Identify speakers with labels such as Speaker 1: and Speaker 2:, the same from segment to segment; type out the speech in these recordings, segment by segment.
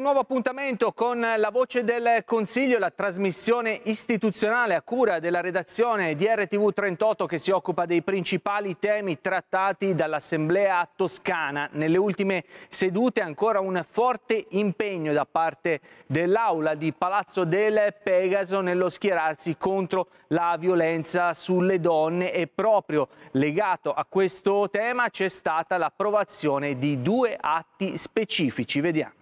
Speaker 1: un nuovo appuntamento con la voce del Consiglio, la trasmissione istituzionale a cura della redazione di RTV 38 che si occupa dei principali temi trattati dall'Assemblea toscana. Nelle ultime sedute ancora un forte impegno da parte dell'Aula di Palazzo del Pegaso nello schierarsi contro la violenza sulle donne e proprio legato a questo tema c'è stata l'approvazione di due atti specifici. Vediamo.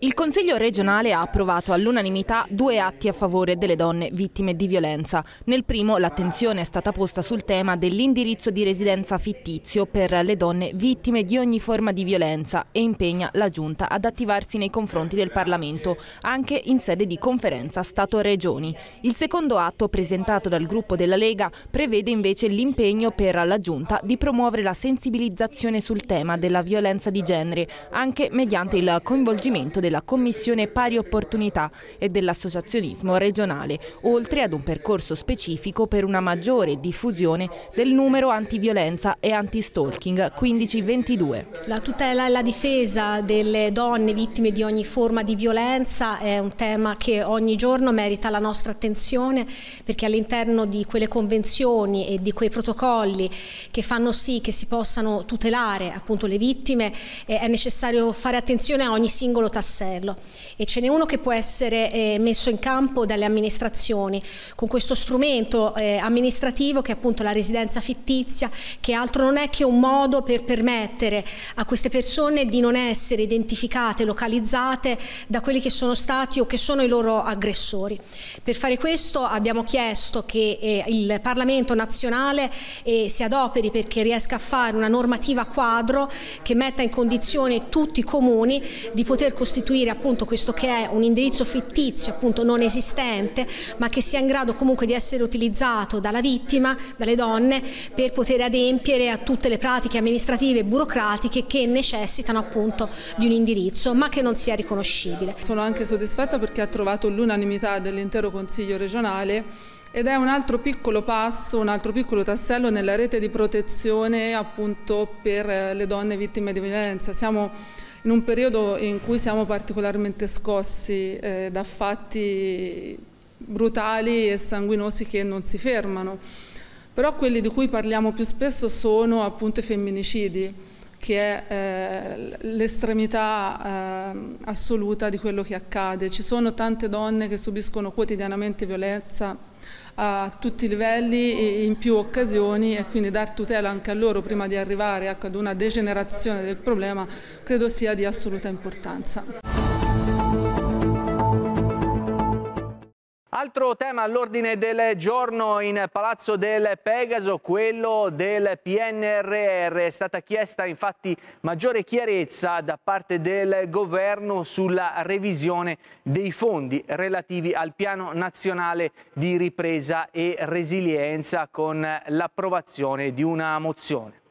Speaker 2: Il Consiglio regionale ha approvato all'unanimità due atti a favore delle donne vittime di violenza. Nel primo l'attenzione è stata posta sul tema dell'indirizzo di residenza fittizio per le donne vittime di ogni forma di violenza e impegna la Giunta ad attivarsi nei confronti del Parlamento, anche in sede di conferenza Stato-Regioni. Il secondo atto, presentato dal gruppo della Lega, prevede invece l'impegno per la Giunta di promuovere la sensibilizzazione sul tema della violenza di genere, anche mediante il coinvolgimento del della Commissione Pari Opportunità e dell'associazionismo regionale, oltre ad un percorso specifico per una maggiore diffusione del numero antiviolenza e anti-stalking 1522.
Speaker 3: La tutela e la difesa delle donne vittime di ogni forma di violenza è un tema che ogni giorno merita la nostra attenzione perché all'interno di quelle convenzioni e di quei protocolli che fanno sì che si possano tutelare appunto le vittime eh, è necessario fare attenzione a ogni singolo tassello tassello e ce n'è uno che può essere eh, messo in campo dalle amministrazioni con questo strumento eh, amministrativo che è appunto la residenza fittizia che altro non è che un modo per permettere a queste persone di non essere identificate, localizzate da quelli che sono stati o che sono i loro aggressori. Per fare questo abbiamo chiesto che eh, il Parlamento nazionale eh, si adoperi perché riesca a fare una normativa quadro che metta in condizione tutti i comuni di poter costituire costituire appunto questo che è un indirizzo fittizio appunto non esistente ma che sia in grado comunque di essere utilizzato dalla vittima, dalle donne per poter adempiere a tutte le pratiche amministrative e burocratiche che necessitano appunto di un indirizzo ma che non sia riconoscibile. Sono anche soddisfatta perché ha trovato l'unanimità dell'intero
Speaker 4: Consiglio regionale ed è un altro piccolo passo, un altro piccolo tassello nella rete di protezione appunto per le donne vittime di violenza. Siamo in un periodo in cui siamo particolarmente scossi eh, da fatti brutali e sanguinosi che non si fermano. Però quelli di cui parliamo più spesso sono appunto i femminicidi, che è eh, l'estremità eh, assoluta di quello che accade. Ci sono tante donne che subiscono quotidianamente violenza a tutti i livelli e in più occasioni e quindi dar tutela anche a loro prima di arrivare ecco, ad una degenerazione del problema credo sia di assoluta importanza.
Speaker 1: Altro tema all'ordine del giorno in Palazzo del Pegaso, quello del PNRR. È stata chiesta infatti maggiore chiarezza da parte del governo sulla revisione dei fondi relativi al piano nazionale di ripresa e resilienza con l'approvazione di una mozione.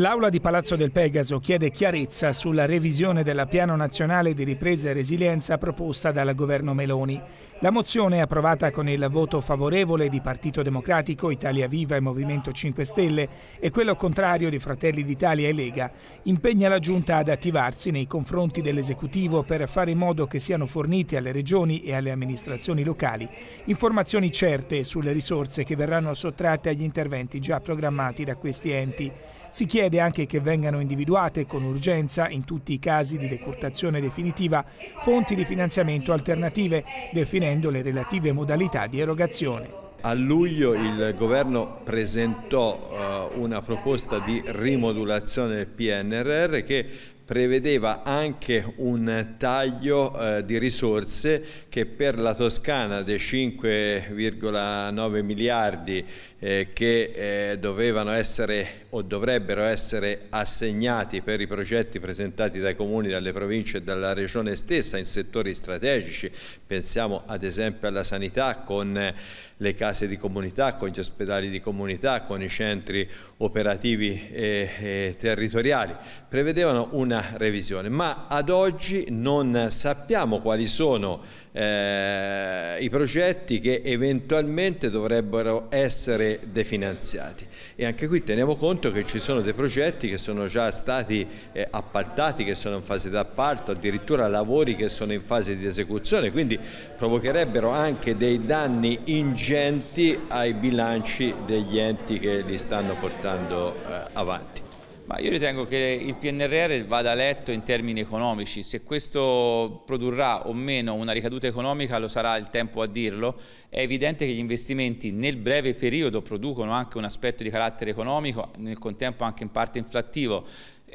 Speaker 5: L'Aula di Palazzo del Pegaso chiede chiarezza sulla revisione della Piano Nazionale di Ripresa e Resilienza proposta dal governo Meloni. La mozione, approvata con il voto favorevole di Partito Democratico, Italia Viva e Movimento 5 Stelle, e quello contrario di Fratelli d'Italia e Lega, impegna la Giunta ad attivarsi nei confronti dell'esecutivo per fare in modo che siano fornite alle regioni e alle amministrazioni locali informazioni certe sulle risorse che verranno sottratte agli interventi già programmati da questi enti. Si chiede anche che vengano individuate con urgenza, in tutti i casi di decurtazione definitiva, fonti di finanziamento alternative, definendo le relative modalità di erogazione.
Speaker 6: A luglio il governo presentò eh, una proposta di rimodulazione del PNRR che prevedeva anche un taglio eh, di risorse che per la Toscana dei 5,9 miliardi eh, che eh, dovevano essere o dovrebbero essere assegnati per i progetti presentati dai comuni, dalle province e dalla regione stessa in settori strategici, pensiamo ad esempio alla sanità con eh, le case di comunità, con gli ospedali di comunità, con i centri operativi e, eh, e eh, territoriali, prevedevano una revisione, ma ad oggi non sappiamo quali sono eh, i progetti che eventualmente dovrebbero essere definanziati e anche qui teniamo conto che ci sono dei progetti che sono già stati eh, appaltati, che sono in fase d'appalto, addirittura lavori che sono in fase di esecuzione, quindi provocherebbero anche dei danni ingenti ai bilanci degli enti che li stanno portando eh, avanti.
Speaker 7: Ma io ritengo che il PNRR vada letto in termini economici, se questo produrrà o meno una ricaduta economica lo sarà il tempo a dirlo, è evidente che gli investimenti nel breve periodo producono anche un aspetto di carattere economico, nel contempo anche in parte inflattivo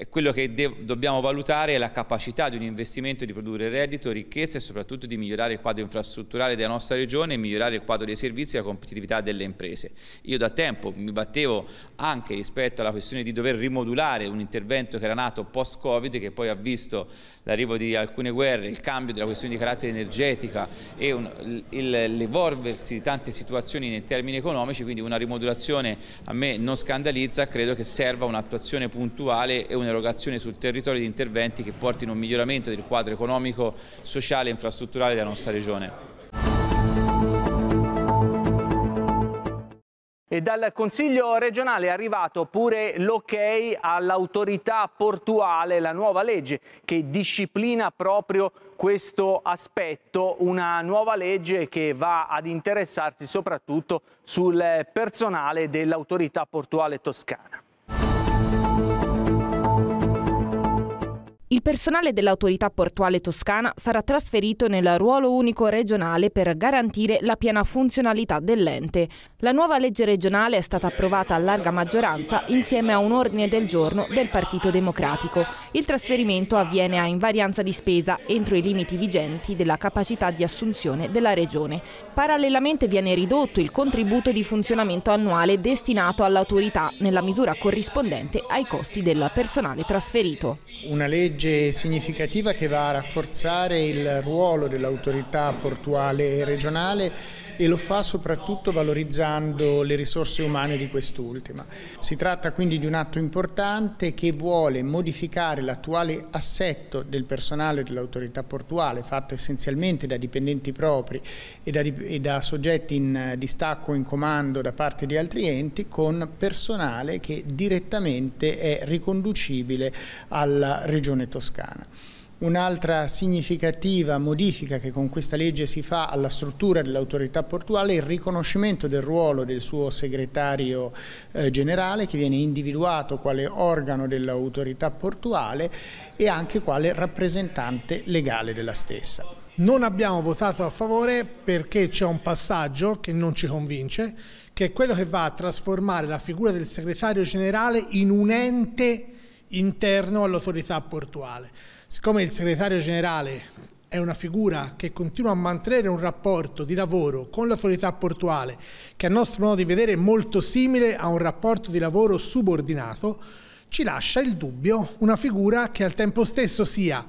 Speaker 7: quello che dobbiamo valutare è la capacità di un investimento di produrre reddito, ricchezza e soprattutto di migliorare il quadro infrastrutturale della nostra regione e migliorare il quadro dei servizi e la competitività delle imprese. Io da tempo mi battevo anche rispetto alla questione di dover rimodulare un intervento che era nato post-Covid che poi ha visto l'arrivo di alcune guerre, il cambio della questione di carattere energetica e l'evolversi di tante situazioni in termini economici, quindi una rimodulazione a me non scandalizza, credo che serva un'attuazione puntuale e un un'erogazione sul territorio di interventi che portino a un miglioramento del quadro economico, sociale e infrastrutturale della nostra regione.
Speaker 1: E dal Consiglio regionale è arrivato pure l'ok all'autorità portuale, la nuova legge che disciplina proprio questo aspetto, una nuova legge che va ad interessarsi soprattutto sul personale dell'autorità portuale toscana.
Speaker 2: Il personale dell'autorità portuale toscana sarà trasferito nel ruolo unico regionale per garantire la piena funzionalità dell'ente. La nuova legge regionale è stata approvata a larga maggioranza insieme a un ordine del giorno del Partito Democratico. Il trasferimento avviene a invarianza di spesa entro i limiti vigenti della capacità di assunzione della regione. Parallelamente viene ridotto il contributo di funzionamento annuale destinato all'autorità nella misura corrispondente ai costi del personale trasferito.
Speaker 5: Una legge legge significativa che va a rafforzare il ruolo dell'autorità portuale regionale e lo fa soprattutto valorizzando le risorse umane di quest'ultima. Si tratta quindi di un atto importante che vuole modificare l'attuale assetto del personale dell'autorità portuale, fatto essenzialmente da dipendenti propri e da, e da soggetti in distacco o in comando da parte di altri enti, con personale che direttamente è riconducibile alla regione Toscana. Un'altra significativa modifica che con questa legge si fa alla struttura dell'autorità portuale è il riconoscimento del ruolo del suo segretario eh, generale che viene individuato quale organo dell'autorità portuale e anche quale rappresentante legale della stessa. Non abbiamo votato a favore perché c'è un passaggio che non ci convince, che è quello che va a trasformare la figura del segretario generale in un ente interno all'autorità portuale. Siccome il segretario generale è una figura che continua a mantenere un rapporto di lavoro con l'autorità portuale che a nostro modo di vedere è molto simile a un rapporto di lavoro subordinato, ci lascia il dubbio una figura che al tempo stesso sia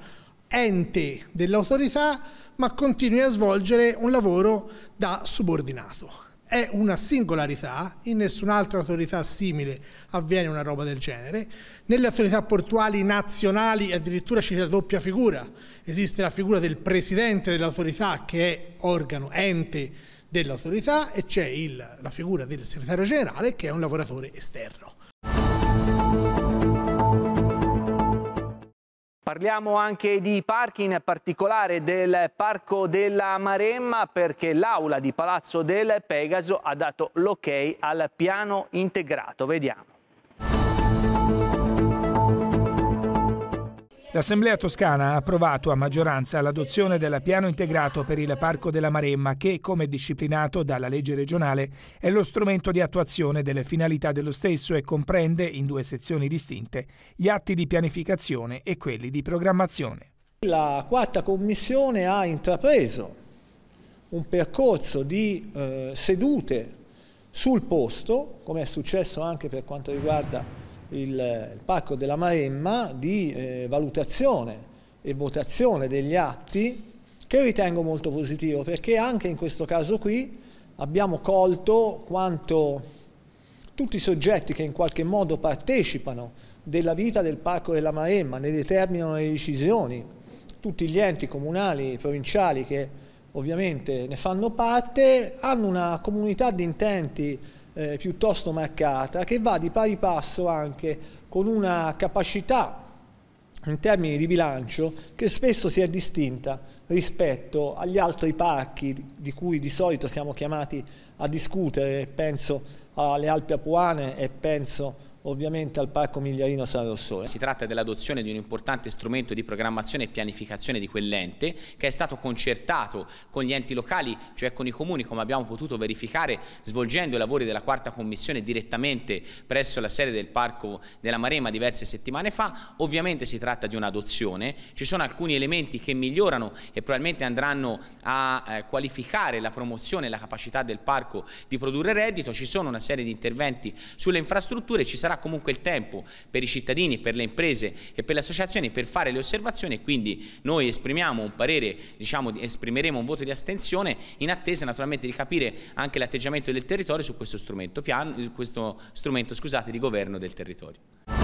Speaker 5: ente dell'autorità ma continui a svolgere un lavoro da subordinato è una singolarità, in nessun'altra autorità simile avviene una roba del genere, nelle autorità portuali nazionali addirittura c'è la doppia figura, esiste la figura del presidente dell'autorità che è organo, ente dell'autorità e c'è
Speaker 1: la figura del segretario generale che è un lavoratore
Speaker 5: esterno.
Speaker 1: Parliamo anche di parchi, in particolare del Parco della Maremma, perché l'aula di Palazzo del Pegaso ha dato l'ok al piano integrato. Vediamo.
Speaker 5: L'Assemblea toscana ha approvato a maggioranza l'adozione del piano integrato per il Parco della Maremma che, come disciplinato dalla legge regionale, è lo strumento di attuazione delle finalità dello stesso e comprende, in due sezioni distinte, gli atti di pianificazione e quelli di programmazione.
Speaker 8: La quarta commissione ha intrapreso un percorso di eh, sedute sul posto, come è successo anche per quanto riguarda il Parco della Maremma di eh, valutazione e votazione degli atti che ritengo molto positivo perché anche in questo caso qui abbiamo colto quanto tutti i soggetti che in qualche modo partecipano della vita del Parco della Maremma, ne determinano le decisioni, tutti gli enti comunali, e provinciali che ovviamente ne fanno parte, hanno una comunità di intenti eh, piuttosto marcata, che va di pari passo anche con una capacità in termini di bilancio che spesso si è distinta rispetto agli altri parchi di cui di solito siamo chiamati a discutere, penso alle Alpi Apuane e penso a ovviamente al Parco Migliarino San Rossore.
Speaker 4: Si tratta dell'adozione di un importante strumento di programmazione e pianificazione di quell'ente che è stato concertato con gli enti locali, cioè con i comuni come abbiamo potuto verificare svolgendo i lavori della quarta commissione direttamente presso la sede del Parco della Marema diverse settimane fa. Ovviamente si tratta di un'adozione, ci sono alcuni elementi che migliorano e probabilmente andranno a eh, qualificare la promozione e la capacità del parco di produrre reddito, ci sono una serie di interventi sulle infrastrutture, ci sarà sarà comunque il tempo per i cittadini, per le imprese e per le associazioni per fare le osservazioni e quindi noi esprimiamo un parere, diciamo, esprimeremo un voto di astensione in attesa naturalmente di capire anche l'atteggiamento del territorio su questo strumento, piano, questo strumento scusate, di governo del territorio.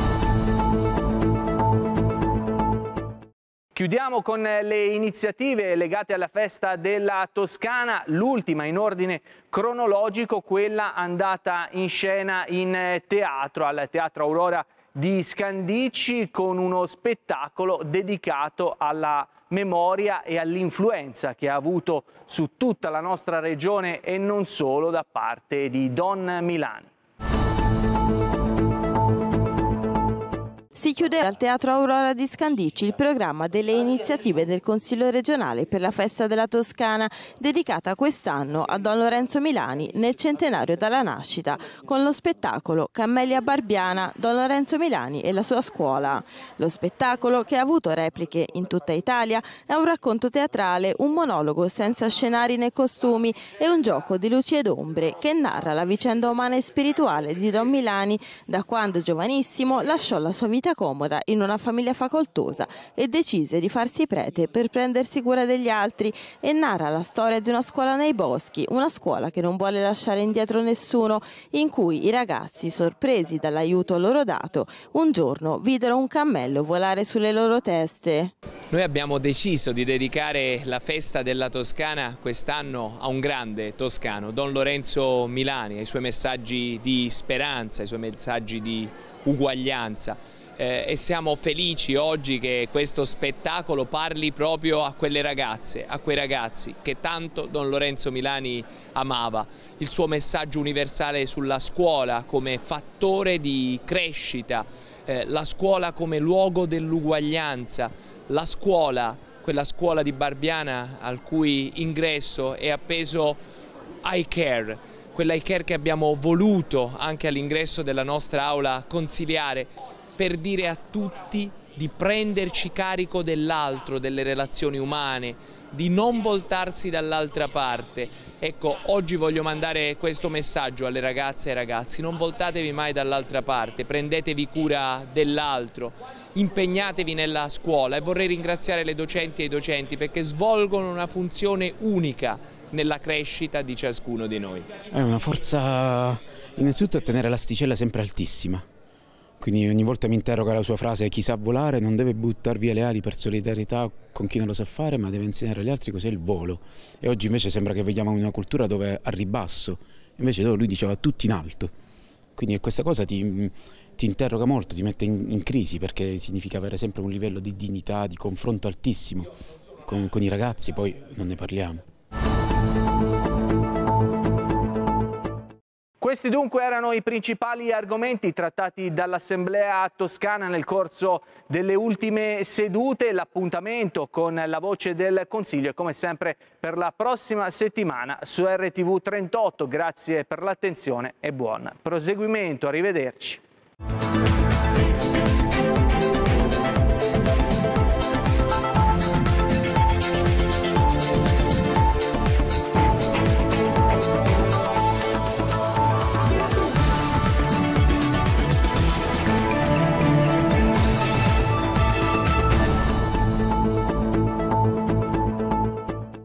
Speaker 1: Chiudiamo con eh, le iniziative legate alla festa della Toscana, l'ultima in ordine cronologico, quella andata in scena in eh, teatro, al Teatro Aurora di Scandici con uno spettacolo dedicato alla memoria e all'influenza che ha avuto su tutta la nostra regione e non solo da parte di
Speaker 2: Don Milani. Si chiude al Teatro Aurora di Scandicci il programma delle iniziative del Consiglio regionale per la festa della Toscana, dedicata quest'anno a Don Lorenzo Milani nel centenario dalla nascita, con lo spettacolo Cammelia Barbiana, Don Lorenzo Milani e la sua scuola. Lo spettacolo, che ha avuto repliche in tutta Italia, è un racconto teatrale, un monologo senza scenari né costumi e un gioco di luci ed ombre che narra la vicenda umana e spirituale di Don Milani da quando giovanissimo lasciò la sua vita comoda in una famiglia facoltosa e decise di farsi prete per prendersi cura degli altri e narra la storia di una scuola nei boschi, una scuola che non vuole lasciare indietro nessuno, in cui i ragazzi, sorpresi dall'aiuto loro dato, un giorno videro un cammello volare sulle loro teste.
Speaker 4: Noi abbiamo deciso di dedicare la festa della Toscana quest'anno a un grande toscano, Don Lorenzo Milani, ai suoi messaggi di speranza, ai suoi messaggi di uguaglianza eh, e siamo felici oggi che questo spettacolo parli proprio a quelle ragazze, a quei ragazzi che tanto Don Lorenzo Milani amava. Il suo messaggio universale sulla scuola come fattore di crescita, eh, la scuola come luogo dell'uguaglianza, la scuola, quella scuola di Barbiana al cui ingresso è appeso I Care, quell'I Care che abbiamo voluto anche all'ingresso della nostra aula consiliare per dire a tutti di prenderci carico dell'altro, delle relazioni umane, di non voltarsi dall'altra parte. Ecco, oggi voglio mandare questo messaggio alle ragazze e ai ragazzi, non voltatevi mai dall'altra parte, prendetevi cura dell'altro, impegnatevi nella scuola e vorrei ringraziare le docenti e i docenti perché svolgono una funzione unica nella crescita di ciascuno di noi.
Speaker 1: È una
Speaker 5: forza, innanzitutto, a tenere l'asticella sempre altissima quindi ogni volta mi interroga la sua frase chi sa volare non deve buttar via le ali per solidarietà con chi non lo sa fare ma deve insegnare agli altri cos'è il volo. E oggi invece sembra che vediamo una cultura dove è a ribasso, invece lui diceva tutti in alto. Quindi questa cosa ti, mm, ti interroga molto, ti mette in, in, crisi perché significa avere sempre un livello di dignità, di confronto altissimo con, con i ragazzi, poi non ne parliamo.
Speaker 1: Questi dunque erano i principali argomenti trattati dall'Assemblea toscana nel corso delle ultime sedute. L'appuntamento con la voce del Consiglio è come sempre per la prossima settimana su RTV 38. Grazie per l'attenzione e buon proseguimento. Arrivederci.